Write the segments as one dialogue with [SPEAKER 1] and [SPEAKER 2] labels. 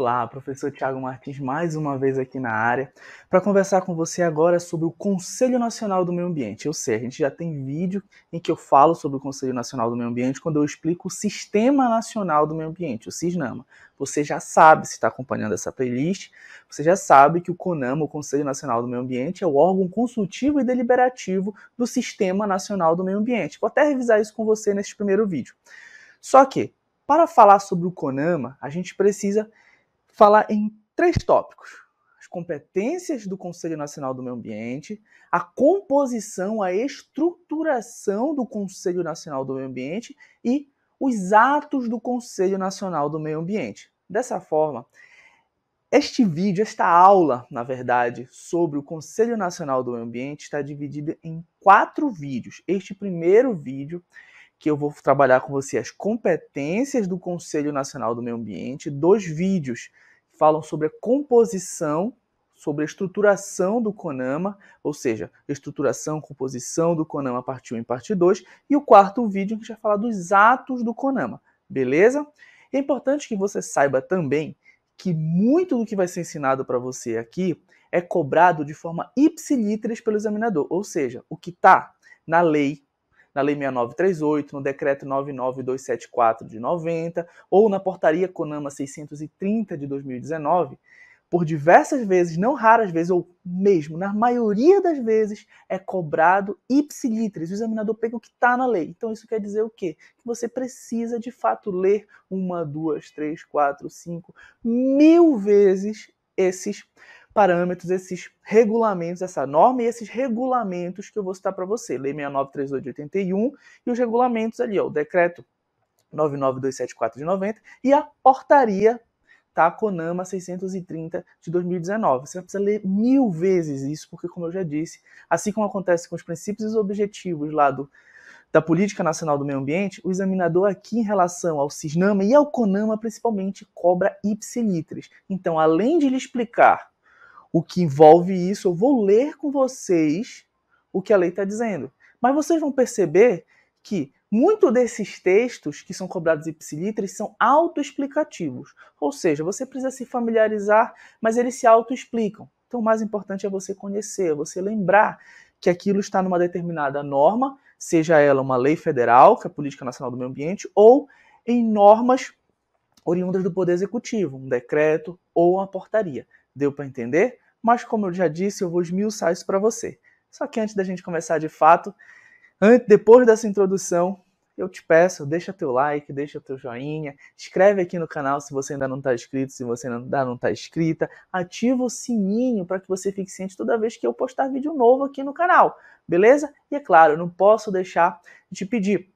[SPEAKER 1] Olá, professor Tiago Martins, mais uma vez aqui na área, para conversar com você agora sobre o Conselho Nacional do Meio Ambiente. Eu sei, a gente já tem vídeo em que eu falo sobre o Conselho Nacional do Meio Ambiente, quando eu explico o Sistema Nacional do Meio Ambiente, o CISNAMA. Você já sabe, se está acompanhando essa playlist, você já sabe que o CONAMA, o Conselho Nacional do Meio Ambiente, é o órgão consultivo e deliberativo do Sistema Nacional do Meio Ambiente. Vou até revisar isso com você neste primeiro vídeo. Só que, para falar sobre o CONAMA, a gente precisa falar em três tópicos: as competências do Conselho Nacional do Meio Ambiente, a composição, a estruturação do Conselho Nacional do Meio Ambiente e os atos do Conselho Nacional do Meio Ambiente. Dessa forma, este vídeo, esta aula, na verdade, sobre o Conselho Nacional do Meio Ambiente está dividida em quatro vídeos. Este primeiro vídeo que eu vou trabalhar com você as competências do Conselho Nacional do Meio Ambiente, dois vídeos falam sobre a composição, sobre a estruturação do Konama, ou seja, estruturação, composição do Konama parte 1 e parte 2, e o quarto vídeo que a gente vai falar dos atos do Konama, beleza? é importante que você saiba também que muito do que vai ser ensinado para você aqui é cobrado de forma ipsilíteres pelo examinador, ou seja, o que está na lei, na Lei 6938, no Decreto 99274 de 90 ou na Portaria CONAMA 630 de 2019, por diversas vezes, não raras vezes, ou mesmo na maioria das vezes, é cobrado ipsiliteres, o examinador pega o que está na lei. Então isso quer dizer o quê? Que você precisa de fato ler uma, duas, três, quatro, cinco, mil vezes esses parâmetros, esses regulamentos, essa norma e esses regulamentos que eu vou citar para você. Lei 693881 de 81 e os regulamentos ali, ó, o decreto 99274 de 90 e a portaria tá? Conama 630 de 2019. Você vai precisar ler mil vezes isso, porque, como eu já disse, assim como acontece com os princípios e objetivos lá do, da Política Nacional do Meio Ambiente, o examinador aqui em relação ao CISNAMA e ao CONAMA, principalmente, cobra ipsilitris. Então, além de lhe explicar o que envolve isso, eu vou ler com vocês o que a lei está dizendo. Mas vocês vão perceber que muito desses textos que são cobrados ipsilíteres são autoexplicativos, ou seja, você precisa se familiarizar, mas eles se autoexplicam. Então, o mais importante é você conhecer, você lembrar que aquilo está numa determinada norma, seja ela uma lei federal, que é a Política Nacional do Meio Ambiente, ou em normas oriundas do Poder Executivo, um decreto ou uma portaria. Deu para entender? Mas como eu já disse, eu vou esmiuçar isso para você. Só que antes da gente começar de fato, antes, depois dessa introdução, eu te peço, deixa teu like, deixa teu joinha, escreve aqui no canal se você ainda não está inscrito, se você ainda não está inscrita, ativa o sininho para que você fique ciente toda vez que eu postar vídeo novo aqui no canal, beleza? E é claro, eu não posso deixar de te pedir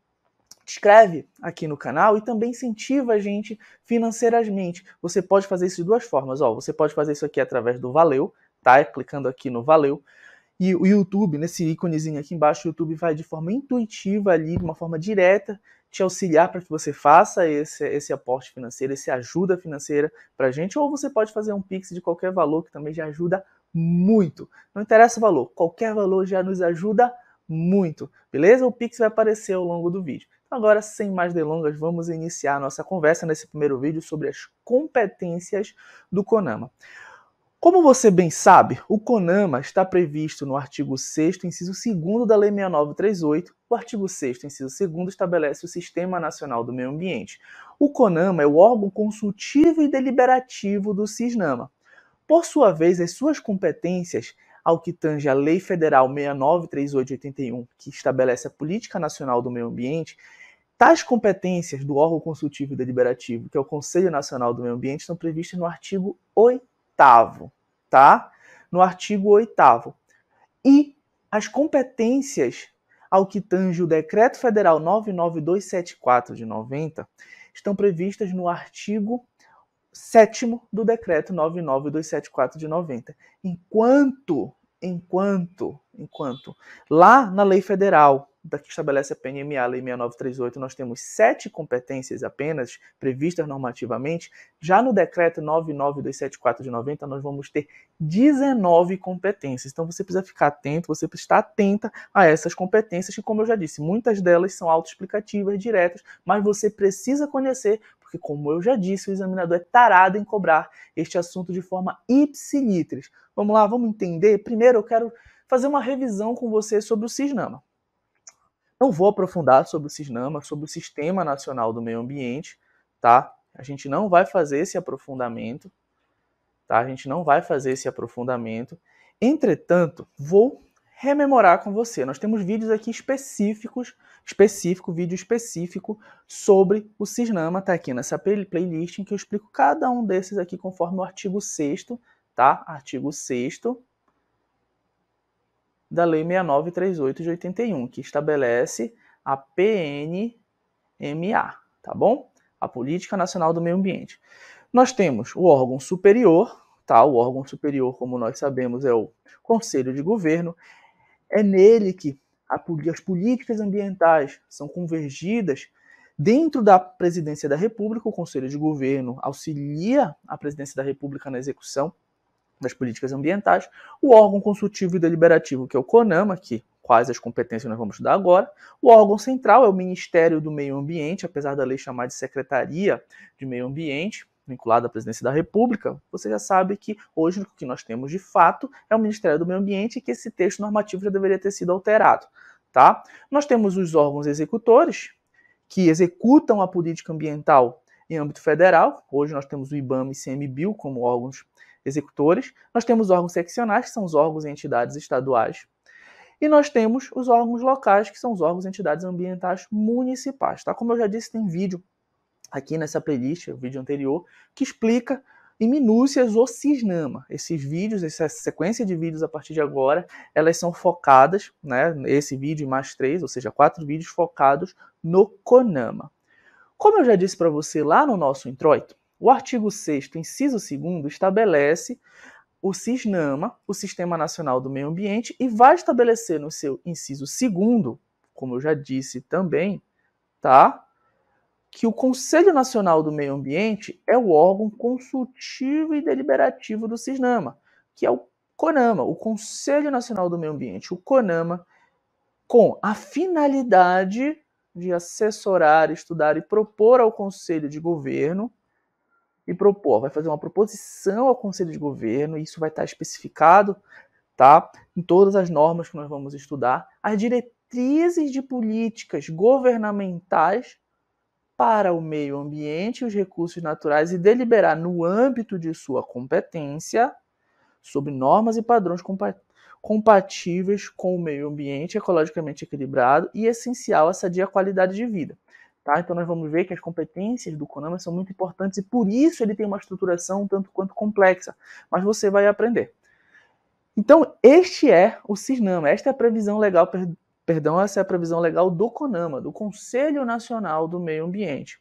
[SPEAKER 1] inscreve aqui no canal e também incentiva a gente financeiramente. Você pode fazer isso de duas formas. Ó, você pode fazer isso aqui através do Valeu, tá? É clicando aqui no Valeu. E o YouTube, nesse íconezinho aqui embaixo, o YouTube vai de forma intuitiva ali, de uma forma direta, te auxiliar para que você faça esse, esse aporte financeiro, esse ajuda financeira para a gente. Ou você pode fazer um Pix de qualquer valor, que também já ajuda muito. Não interessa o valor, qualquer valor já nos ajuda muito, beleza? O Pix vai aparecer ao longo do vídeo. Agora, sem mais delongas, vamos iniciar nossa conversa nesse primeiro vídeo sobre as competências do CONAMA. Como você bem sabe, o CONAMA está previsto no artigo 6 inciso 2 da Lei 6938. O artigo 6 inciso 2 estabelece o Sistema Nacional do Meio Ambiente. O CONAMA é o órgão consultivo e deliberativo do CISNAMA. Por sua vez, as suas competências ao que tange a Lei Federal 693881, que estabelece a Política Nacional do Meio Ambiente, Tais competências do órgão consultivo e deliberativo, que é o Conselho Nacional do Meio Ambiente, estão previstas no artigo 8 tá? No artigo 8 E as competências ao que tange o Decreto Federal 99274 de 90 estão previstas no artigo 7 do Decreto 99274 de 90. Enquanto enquanto, enquanto lá na lei federal, da que estabelece a PNMA, a Lei 6938, nós temos sete competências apenas previstas normativamente. Já no decreto 99274 de 90, nós vamos ter 19 competências. Então você precisa ficar atento, você precisa estar atenta a essas competências, que, como eu já disse, muitas delas são autoexplicativas, diretas, mas você precisa conhecer, porque, como eu já disse, o examinador é tarado em cobrar este assunto de forma ipsilitris. Vamos lá, vamos entender. Primeiro, eu quero fazer uma revisão com você sobre o Cisnama. Não vou aprofundar sobre o Cisnama, sobre o Sistema Nacional do Meio Ambiente, tá? A gente não vai fazer esse aprofundamento, tá? A gente não vai fazer esse aprofundamento. Entretanto, vou rememorar com você. Nós temos vídeos aqui específicos, específico, vídeo específico sobre o Cisnama, tá aqui nessa playlist em que eu explico cada um desses aqui conforme o artigo 6 tá? Artigo 6 da Lei 6938 de 81, que estabelece a PNMA, tá bom? A Política Nacional do Meio Ambiente. Nós temos o órgão superior, tá? O órgão superior, como nós sabemos, é o Conselho de Governo. É nele que a, as políticas ambientais são convergidas Dentro da presidência da República, o Conselho de Governo auxilia a presidência da República na execução das políticas ambientais, o órgão consultivo e deliberativo, que é o CONAMA, que quais as competências nós vamos dar agora. O órgão central é o Ministério do Meio Ambiente, apesar da lei chamar de Secretaria de Meio Ambiente, vinculada à Presidência da República. Você já sabe que hoje o que nós temos de fato é o Ministério do Meio Ambiente e que esse texto normativo já deveria ter sido alterado, tá? Nós temos os órgãos executores que executam a política ambiental em âmbito federal. Hoje nós temos o IBAMA e CMBIL como órgãos executores, nós temos órgãos seccionais, que são os órgãos e entidades estaduais, e nós temos os órgãos locais, que são os órgãos e entidades ambientais municipais. Tá? Como eu já disse, tem vídeo aqui nessa playlist, o vídeo anterior, que explica em minúcias o CISNAMA. Esses vídeos, essa sequência de vídeos a partir de agora, elas são focadas, né, esse vídeo e mais três, ou seja, quatro vídeos focados no CONAMA. Como eu já disse para você lá no nosso introito, o artigo 6 inciso 2 estabelece o CISNAMA, o Sistema Nacional do Meio Ambiente, e vai estabelecer no seu inciso 2 como eu já disse também, tá? Que o Conselho Nacional do Meio Ambiente é o órgão consultivo e deliberativo do CISNAMA, que é o CONAMA, o Conselho Nacional do Meio Ambiente, o CONAMA, com a finalidade de assessorar, estudar e propor ao Conselho de Governo e propor, vai fazer uma proposição ao Conselho de Governo, e isso vai estar especificado tá, em todas as normas que nós vamos estudar, as diretrizes de políticas governamentais para o meio ambiente e os recursos naturais e deliberar no âmbito de sua competência sobre normas e padrões compatíveis com o meio ambiente ecologicamente equilibrado e essencial à sadia qualidade de vida. Tá? Então nós vamos ver que as competências do Konami são muito importantes e por isso ele tem uma estruturação tanto quanto complexa, mas você vai aprender. Então este é o Cisnama, esta é a previsão legal, per, perdão, essa é a previsão legal do CONAMA, do Conselho Nacional do Meio Ambiente.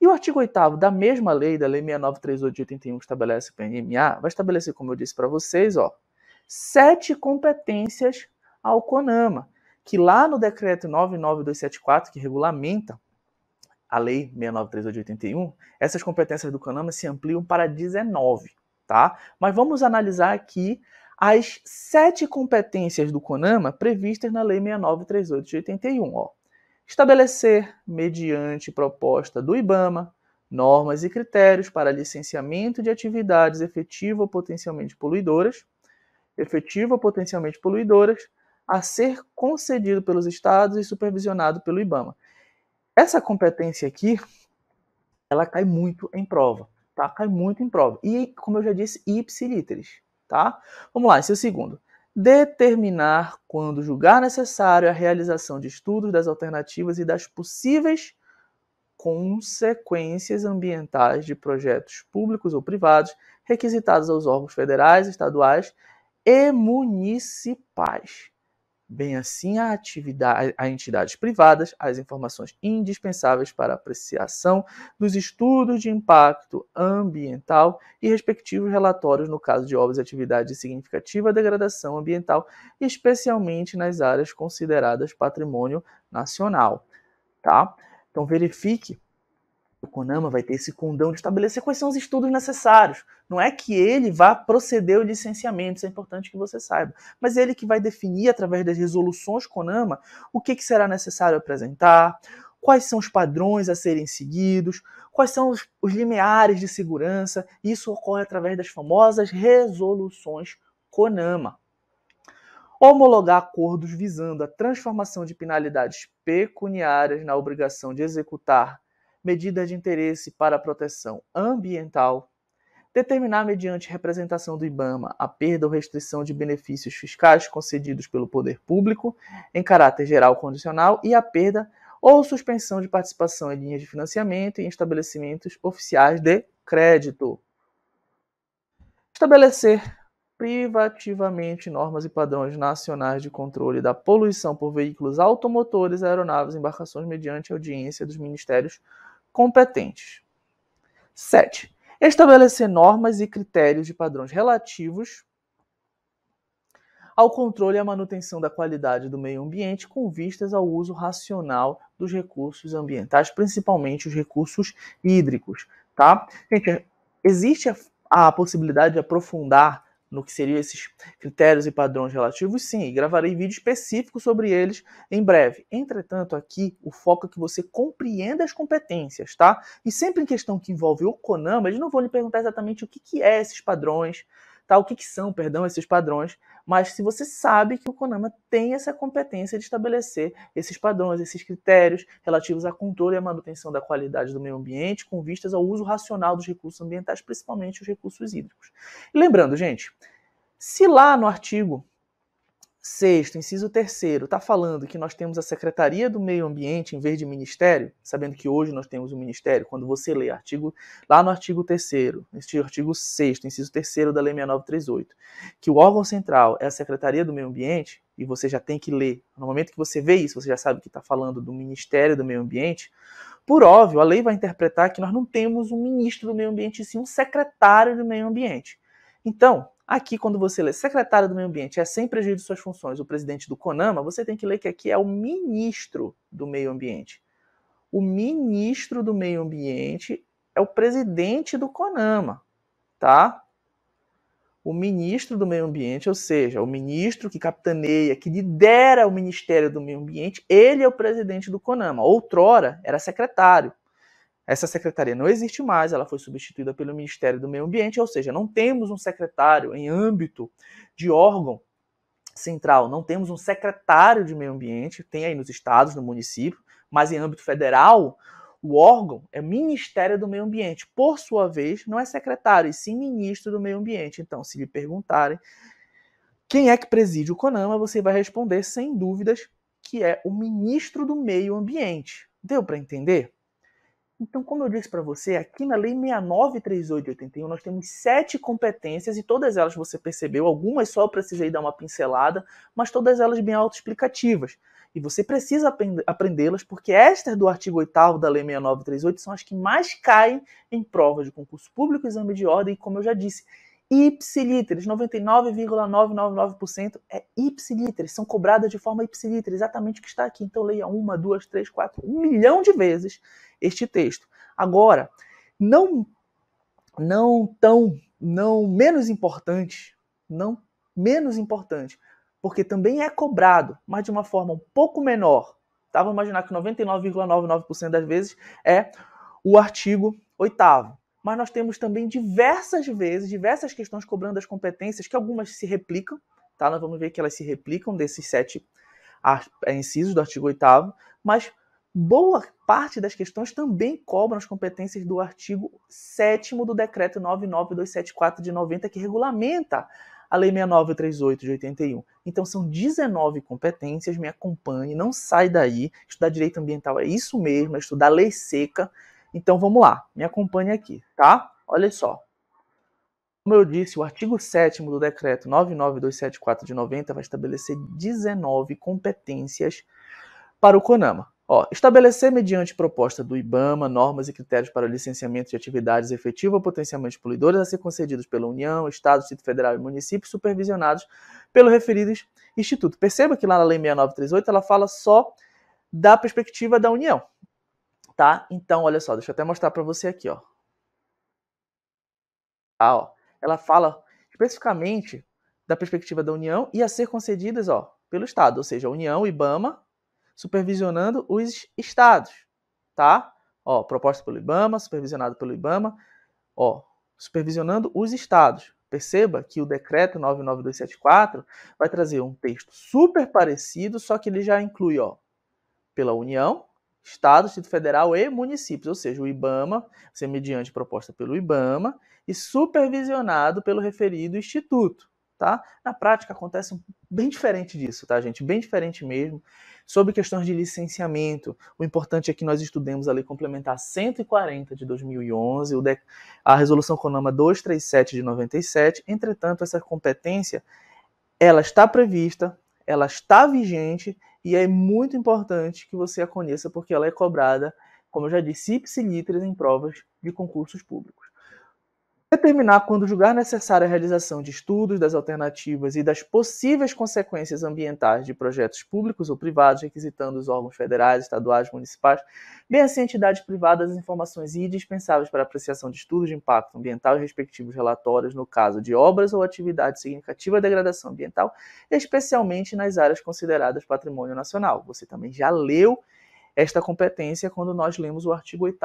[SPEAKER 1] E o artigo 8 da mesma lei, da Lei 693881, que estabelece o PNMA, vai estabelecer, como eu disse para vocês, ó, sete competências ao CONAMA, que lá no decreto 99274, que regulamenta a Lei 693881, 81, essas competências do CONAMA se ampliam para 19, tá? Mas vamos analisar aqui as sete competências do CONAMA previstas na Lei 6938 81. Ó. Estabelecer, mediante proposta do IBAMA, normas e critérios para licenciamento de atividades efetiva ou potencialmente poluidoras, efetiva ou potencialmente poluidoras, a ser concedido pelos estados e supervisionado pelo IBAMA. Essa competência aqui, ela cai muito em prova, tá? Cai muito em prova. E, como eu já disse, ipsiliteris, tá? Vamos lá, esse é o segundo. Determinar, quando julgar necessário, a realização de estudos das alternativas e das possíveis consequências ambientais de projetos públicos ou privados requisitados aos órgãos federais, estaduais e municipais bem assim a atividade a entidades privadas as informações indispensáveis para a apreciação dos estudos de impacto ambiental e respectivos relatórios no caso de obras e atividades de significativa degradação ambiental, especialmente nas áreas consideradas patrimônio nacional, tá? Então verifique o CONAMA vai ter esse condão de estabelecer quais são os estudos necessários. Não é que ele vá proceder o licenciamento, isso é importante que você saiba. Mas ele que vai definir, através das resoluções CONAMA, o que, que será necessário apresentar, quais são os padrões a serem seguidos, quais são os, os limiares de segurança. Isso ocorre através das famosas resoluções CONAMA. Homologar acordos visando a transformação de penalidades pecuniárias na obrigação de executar medidas de interesse para a proteção ambiental, determinar mediante representação do IBAMA a perda ou restrição de benefícios fiscais concedidos pelo poder público em caráter geral condicional e a perda ou suspensão de participação em linhas de financiamento e em estabelecimentos oficiais de crédito. Estabelecer privativamente normas e padrões nacionais de controle da poluição por veículos automotores, aeronaves e embarcações mediante audiência dos ministérios competentes. 7. Estabelecer normas e critérios de padrões relativos ao controle e à manutenção da qualidade do meio ambiente com vistas ao uso racional dos recursos ambientais, principalmente os recursos hídricos, tá? Gente, existe a, a possibilidade de aprofundar no que seriam esses critérios e padrões relativos, sim, gravarei vídeo específico sobre eles em breve. Entretanto, aqui o foco é que você compreenda as competências, tá? E sempre em questão que envolve o Konama, eles não vão lhe perguntar exatamente o que, que é esses padrões, tal, tá? o que, que são, perdão, esses padrões, mas se você sabe que o Conama tem essa competência de estabelecer esses padrões, esses critérios relativos ao controle e à manutenção da qualidade do meio ambiente, com vistas ao uso racional dos recursos ambientais, principalmente os recursos hídricos. lembrando, gente, se lá no artigo sexto, inciso terceiro está falando que nós temos a Secretaria do Meio Ambiente em vez de Ministério, sabendo que hoje nós temos o um Ministério, quando você lê artigo, lá no artigo terceiro neste artigo sexto, inciso terceiro da Lei 6938, que o órgão central é a Secretaria do Meio Ambiente, e você já tem que ler, no momento que você vê isso, você já sabe que está falando do Ministério do Meio Ambiente, por óbvio, a lei vai interpretar que nós não temos um ministro do meio ambiente, sim um secretário do meio ambiente. Então, Aqui, quando você lê secretário do meio ambiente é sem prejuízo de suas funções o presidente do CONAMA, você tem que ler que aqui é o ministro do meio ambiente. O ministro do meio ambiente é o presidente do CONAMA, tá? O ministro do meio ambiente, ou seja, o ministro que capitaneia, que lidera o Ministério do Meio Ambiente, ele é o presidente do CONAMA. Outrora era secretário. Essa secretaria não existe mais, ela foi substituída pelo Ministério do Meio Ambiente, ou seja, não temos um secretário em âmbito de órgão central, não temos um secretário de meio ambiente, tem aí nos estados, no município, mas em âmbito federal, o órgão é o Ministério do Meio Ambiente. Por sua vez, não é secretário, e sim ministro do Meio Ambiente. Então, se lhe perguntarem quem é que preside o CONAMA, você vai responder sem dúvidas que é o ministro do Meio Ambiente. Deu para entender? Então, como eu disse para você, aqui na Lei 6938 81, nós temos sete competências e todas elas você percebeu, algumas só eu precisei dar uma pincelada, mas todas elas bem autoexplicativas. E você precisa aprendê-las porque estas do artigo 8 da Lei 6938 são as que mais caem em provas de concurso público, exame de ordem e, como eu já disse, ipsilíteres, 99,999% é ipsilíteres, são cobradas de forma ipsilítere, exatamente o que está aqui. Então leia uma, duas, três, quatro, um milhão de vezes este texto. Agora, não não tão, não menos importante, não menos importante, porque também é cobrado, mas de uma forma um pouco menor. Tá? Vamos imaginar que 99,99% ,99 das vezes é o artigo oitavo mas nós temos também diversas vezes, diversas questões cobrando as competências, que algumas se replicam, tá? Nós vamos ver que elas se replicam desses sete é, incisos do artigo 8 mas boa parte das questões também cobram as competências do artigo 7 do decreto 99274 de 90, que regulamenta a Lei 6938 de 81. Então são 19 competências, me acompanhe, não sai daí. Estudar direito ambiental é isso mesmo, é estudar lei seca, então vamos lá, me acompanhe aqui, tá? Olha só. Como eu disse, o artigo 7 do decreto 99274 de 90 vai estabelecer 19 competências para o CONAMA. Ó, estabelecer mediante proposta do IBAMA normas e critérios para o licenciamento de atividades efetivas ou potencialmente poluidoras a ser concedidos pela União, Estado, Distrito Federal e municípios supervisionados pelo referido instituto. Perceba que lá na Lei 6938 ela fala só da perspectiva da União tá? Então, olha só, deixa eu até mostrar para você aqui, ó. Ah, ó. Ela fala especificamente da perspectiva da União e a ser concedidas, ó, pelo Estado, ou seja, a União, IBAMA, supervisionando os estados, tá? Ó, proposta pelo IBAMA, supervisionado pelo IBAMA, ó, supervisionando os estados. Perceba que o decreto 99274 vai trazer um texto super parecido, só que ele já inclui, ó, pela União, Estado, Distrito Federal e municípios, ou seja, o IBAMA, ser mediante proposta pelo IBAMA e supervisionado pelo referido instituto, tá? Na prática acontece bem diferente disso, tá, gente? Bem diferente mesmo. Sobre questões de licenciamento, o importante é que nós estudemos a Lei Complementar 140 de 2011, a Resolução CONAMA 237 de 97. Entretanto, essa competência ela está prevista, ela está vigente e é muito importante que você a conheça, porque ela é cobrada, como eu já disse, litres em provas de concursos públicos determinar quando julgar necessária a realização de estudos das alternativas e das possíveis consequências ambientais de projetos públicos ou privados, requisitando os órgãos federais, estaduais, municipais, bem assim entidades privadas as informações indispensáveis para apreciação de estudos de impacto ambiental e respectivos relatórios no caso de obras ou atividades significativa de degradação ambiental, especialmente nas áreas consideradas patrimônio nacional. Você também já leu esta competência quando nós lemos o artigo 8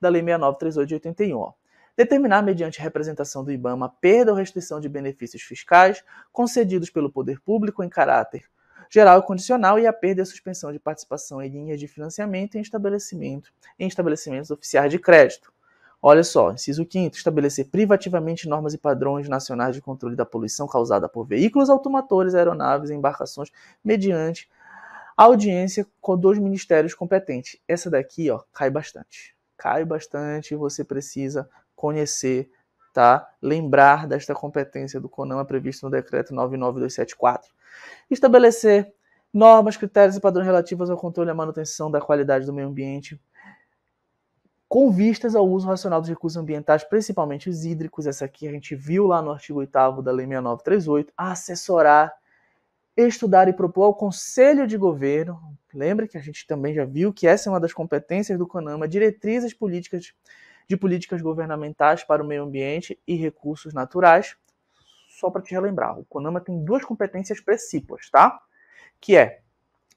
[SPEAKER 1] da Lei 6938 de 81 determinar mediante representação do IBAMA perda ou restrição de benefícios fiscais concedidos pelo poder público em caráter geral e condicional e a perda e a suspensão de participação em linhas de financiamento em estabelecimento em estabelecimentos oficiais de crédito. Olha só, inciso 5 estabelecer privativamente normas e padrões nacionais de controle da poluição causada por veículos automotores, aeronaves e embarcações mediante audiência com dois ministérios competentes. Essa daqui, ó, cai bastante. Cai bastante, você precisa conhecer, tá? Lembrar desta competência do CONAMA prevista no decreto 99274. Estabelecer normas, critérios e padrões relativos ao controle e à manutenção da qualidade do meio ambiente, com vistas ao uso racional dos recursos ambientais, principalmente os hídricos, essa aqui a gente viu lá no artigo 8 da Lei 6938, assessorar, estudar e propor ao Conselho de Governo, lembra que a gente também já viu que essa é uma das competências do CONAMA, diretrizes políticas de políticas governamentais para o meio ambiente e recursos naturais. Só para te relembrar, o CONAMA tem duas competências principais, tá? Que é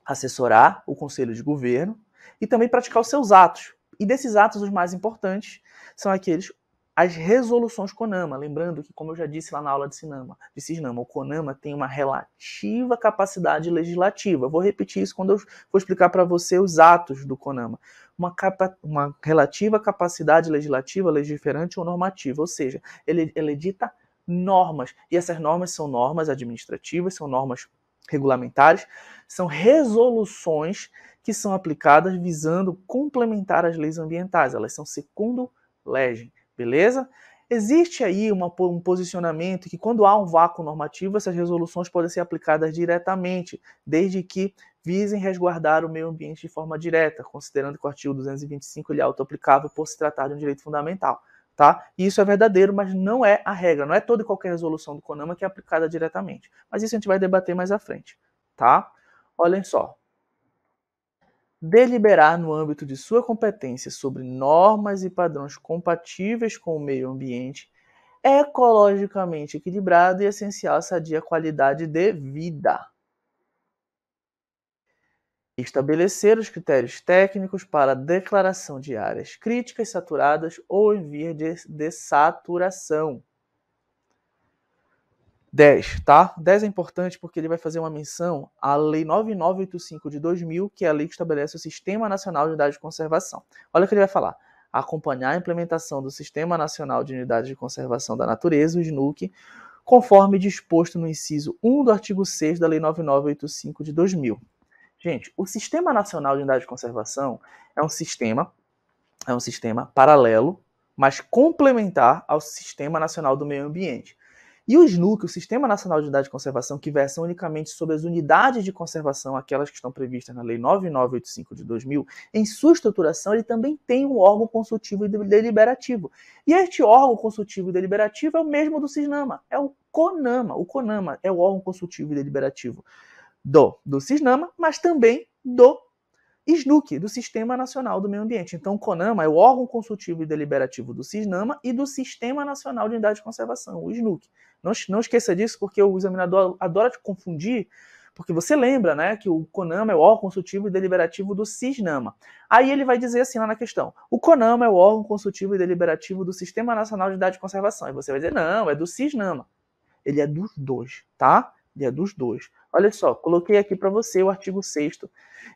[SPEAKER 1] assessorar o conselho de governo e também praticar os seus atos. E desses atos, os mais importantes são aqueles as resoluções Conama. Lembrando que, como eu já disse lá na aula de cinema, de Cisnama, o Conama tem uma relativa capacidade legislativa. vou repetir isso quando eu vou explicar para você os atos do Conama. Uma, capa, uma relativa capacidade legislativa, legiferante ou normativa, ou seja, ele, ele edita normas. E essas normas são normas administrativas, são normas regulamentares, são resoluções que são aplicadas visando complementar as leis ambientais. Elas são segundo legem beleza? Existe aí uma, um posicionamento que, quando há um vácuo normativo, essas resoluções podem ser aplicadas diretamente, desde que visem resguardar o meio ambiente de forma direta, considerando que o artigo 225 ele é auto-aplicável por se tratar de um direito fundamental. Tá? isso é verdadeiro, mas não é a regra, não é toda e qualquer resolução do CONAMA que é aplicada diretamente. Mas isso a gente vai debater mais à frente. tá? Olhem só, deliberar no âmbito de sua competência sobre normas e padrões compatíveis com o meio ambiente ecologicamente equilibrado e essencial à sadia qualidade de vida. Estabelecer os critérios técnicos para declaração de áreas críticas saturadas ou em via de, de saturação. 10, tá? 10 é importante porque ele vai fazer uma menção à Lei 9985 de 2000, que é a lei que estabelece o Sistema Nacional de Unidades de Conservação. Olha o que ele vai falar. Acompanhar a implementação do Sistema Nacional de Unidades de Conservação da Natureza, o SNUC, conforme disposto no inciso 1 do artigo 6 da Lei 9985 de 2000. Gente, o Sistema Nacional de Unidades de Conservação é um sistema é um sistema paralelo, mas complementar ao Sistema Nacional do Meio Ambiente. E o SNUC, o Sistema Nacional de Unidades de Conservação, que versa unicamente sobre as unidades de conservação, aquelas que estão previstas na Lei 9985 de 2000, em sua estruturação, ele também tem um órgão consultivo e deliberativo. E este órgão consultivo e deliberativo é o mesmo do CISNAMA, é o CONAMA. O CONAMA é o órgão consultivo e deliberativo do, do CISNAMA, mas também do SNUC, do Sistema Nacional do Meio Ambiente. Então, o CONAMA é o órgão consultivo e deliberativo do CISNAMA e do Sistema Nacional de Unidades de Conservação, o SNUC. Não, não esqueça disso, porque o examinador adora te confundir, porque você lembra né, que o CONAMA é o órgão consultivo e deliberativo do CISNAMA. Aí ele vai dizer assim lá na questão: o CONAMA é o órgão consultivo e deliberativo do Sistema Nacional de Dados de Conservação. E você vai dizer: não, é do CISNAMA. Ele é dos dois, tá? Ele é dos dois. Olha só, coloquei aqui para você o artigo 6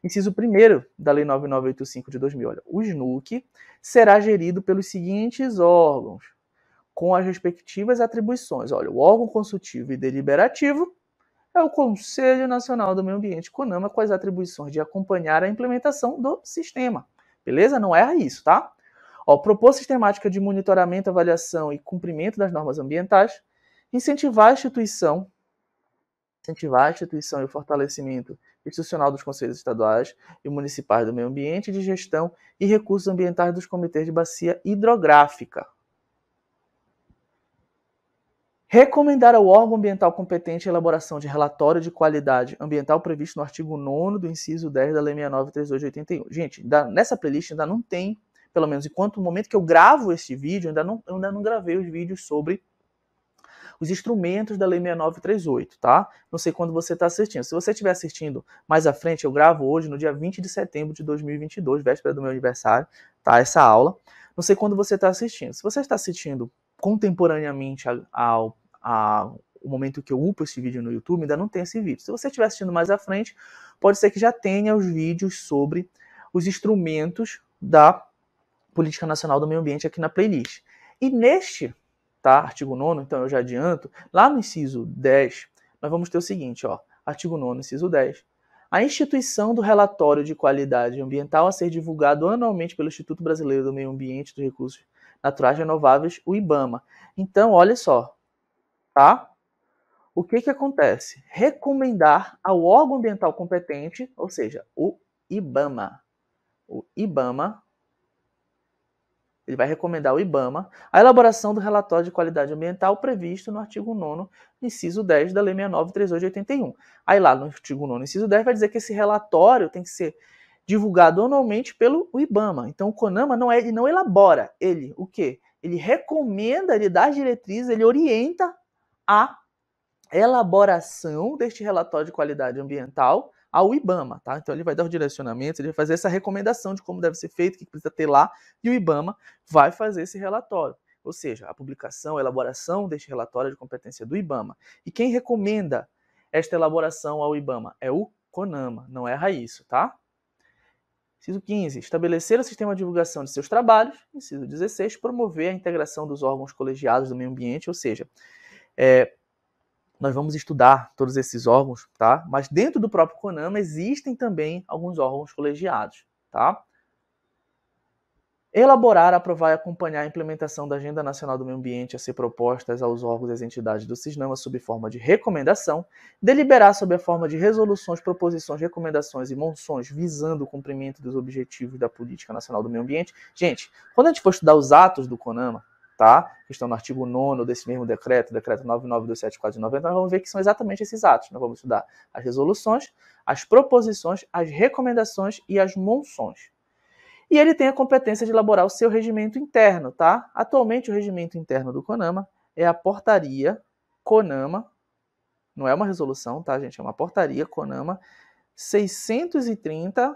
[SPEAKER 1] inciso 1 da Lei 9985 de 2000. Olha, o SNUC será gerido pelos seguintes órgãos: com as respectivas atribuições. Olha, o órgão consultivo e deliberativo é o Conselho Nacional do Meio Ambiente, CONAMA, com as atribuições de acompanhar a implementação do sistema. Beleza? Não erra isso, tá? Ó, propor sistemática de monitoramento, avaliação e cumprimento das normas ambientais, incentivar a instituição, incentivar a instituição e o fortalecimento institucional dos conselhos estaduais e municipais do meio ambiente de gestão e recursos ambientais dos comitês de bacia hidrográfica. Recomendar ao órgão ambiental competente a elaboração de relatório de qualidade ambiental previsto no artigo 9 do inciso 10 da Lei 693881. Gente, nessa playlist ainda não tem, pelo menos enquanto o momento que eu gravo este vídeo, ainda não, ainda não gravei os vídeos sobre os instrumentos da Lei 6938, tá? Não sei quando você está assistindo. Se você estiver assistindo mais à frente, eu gravo hoje, no dia 20 de setembro de 2022, véspera do meu aniversário, tá? Essa aula. Não sei quando você está assistindo. Se você está assistindo contemporaneamente ao a, o momento que eu upo esse vídeo no YouTube, ainda não tem esse vídeo. Se você estiver assistindo mais à frente, pode ser que já tenha os vídeos sobre os instrumentos da Política Nacional do Meio Ambiente aqui na playlist. E neste tá, artigo 9, então eu já adianto, lá no inciso 10, nós vamos ter o seguinte, ó, artigo 9, inciso 10. A instituição do relatório de qualidade ambiental a ser divulgado anualmente pelo Instituto Brasileiro do Meio Ambiente e dos Recursos Naturais Renováveis, o IBAMA. Então, olha só, tá? O que que acontece? Recomendar ao órgão ambiental competente, ou seja, o IBAMA. O IBAMA ele vai recomendar ao IBAMA a elaboração do relatório de qualidade ambiental previsto no artigo 9 inciso 10 da Lei 693881. Aí lá no artigo 9 inciso 10 vai dizer que esse relatório tem que ser divulgado anualmente pelo IBAMA. Então o CONAMA não é, ele não elabora, ele o quê? Ele recomenda, ele dá as diretrizes, ele orienta a elaboração deste relatório de qualidade ambiental ao IBAMA, tá? Então ele vai dar o direcionamento, ele vai fazer essa recomendação de como deve ser feito, o que precisa ter lá, e o IBAMA vai fazer esse relatório. Ou seja, a publicação, a elaboração deste relatório de competência do IBAMA. E quem recomenda esta elaboração ao IBAMA é o CONAMA, não erra isso, tá? Inciso 15, estabelecer o sistema de divulgação de seus trabalhos. Inciso 16, promover a integração dos órgãos colegiados do meio ambiente, ou seja, é, nós vamos estudar todos esses órgãos, tá? Mas dentro do próprio CONAMA existem também alguns órgãos colegiados, tá? Elaborar, aprovar e acompanhar a implementação da Agenda Nacional do Meio Ambiente a ser propostas aos órgãos e às entidades do CISNAMA sob forma de recomendação. Deliberar sob a forma de resoluções, proposições, recomendações e monções visando o cumprimento dos objetivos da Política Nacional do Meio Ambiente. Gente, quando a gente for estudar os atos do CONAMA, tá? Que estão no artigo 9 desse mesmo decreto, decreto 992749, nós vamos ver que são exatamente esses atos. Nós né? vamos estudar as resoluções, as proposições, as recomendações e as monções. E ele tem a competência de elaborar o seu regimento interno, tá? Atualmente o regimento interno do CONAMA é a portaria CONAMA, não é uma resolução, tá, gente? É uma portaria CONAMA 630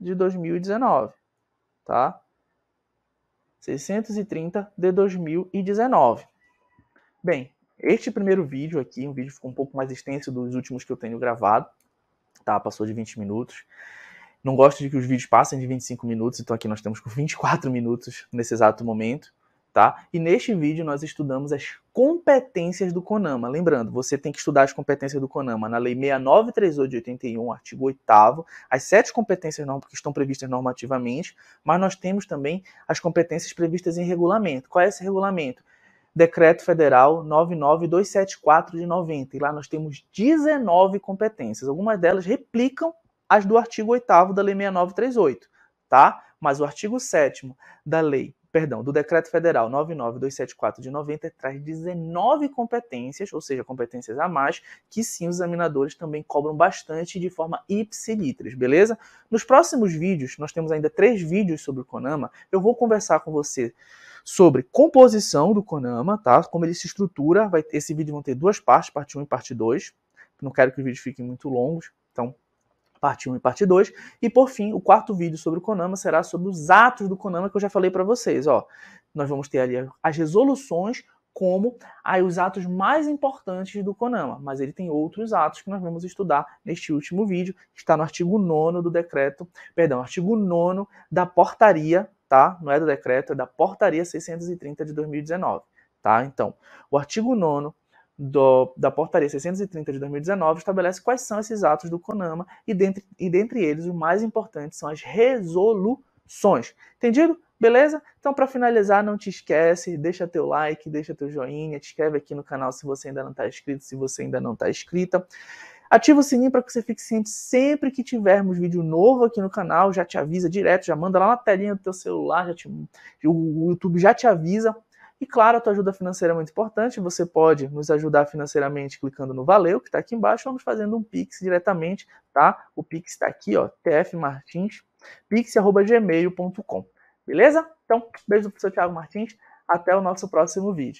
[SPEAKER 1] de 2019, tá? 630 de 2019. Bem, este primeiro vídeo aqui, um vídeo ficou um pouco mais extenso dos últimos que eu tenho gravado, tá? Passou de 20 minutos. Não gosto de que os vídeos passem de 25 minutos, então aqui nós estamos com 24 minutos nesse exato momento tá? E neste vídeo nós estudamos as competências do CONAMA. Lembrando, você tem que estudar as competências do CONAMA na Lei 6938 de 81, artigo 8 as sete competências que estão previstas normativamente, mas nós temos também as competências previstas em regulamento. Qual é esse regulamento? Decreto Federal 99274 de 90. E lá nós temos 19 competências. Algumas delas replicam as do artigo 8 da Lei 6938, tá? Mas o artigo 7 da Lei perdão, do Decreto Federal 99274 de 90 traz 19 competências, ou seja, competências a mais, que sim os examinadores também cobram bastante de forma ipsilitris, beleza? Nos próximos vídeos, nós temos ainda três vídeos sobre o CONAMA, eu vou conversar com você sobre composição do CONAMA, tá? Como ele se estrutura, vai, esse vídeo vão ter duas partes, parte 1 e parte 2. Não quero que os vídeos fiquem muito longos, então parte 1 e parte 2. E por fim, o quarto vídeo sobre o Konama será sobre os atos do Konama que eu já falei para vocês. Ó, nós vamos ter ali as resoluções como aí os atos mais importantes do Konama, mas ele tem outros atos que nós vamos estudar neste último vídeo, está no artigo 9 do decreto, perdão, artigo 9 da portaria, tá? Não é do decreto, é da portaria 630 de 2019, tá? Então, o artigo 9 do, da Portaria 630 de 2019 estabelece quais são esses atos do CONAMA e dentre, e dentre eles o mais importante são as resoluções. Entendido? Beleza? Então, para finalizar, não te esquece, deixa teu like, deixa teu joinha, te inscreve aqui no canal se você ainda não está inscrito, se você ainda não está inscrita. Ativa o sininho para que você fique ciente sempre que tivermos vídeo novo aqui no canal, já te avisa direto, já manda lá na telinha do teu celular, já te, o YouTube já te avisa e claro, a tua ajuda financeira é muito importante. Você pode nos ajudar financeiramente clicando no valeu, que está aqui embaixo, ou nos fazendo um Pix diretamente, tá? O Pix está aqui, ó, tfmartins, pix.gmail.com. Beleza? Então, beijo do professor Thiago Martins. Até o nosso próximo vídeo.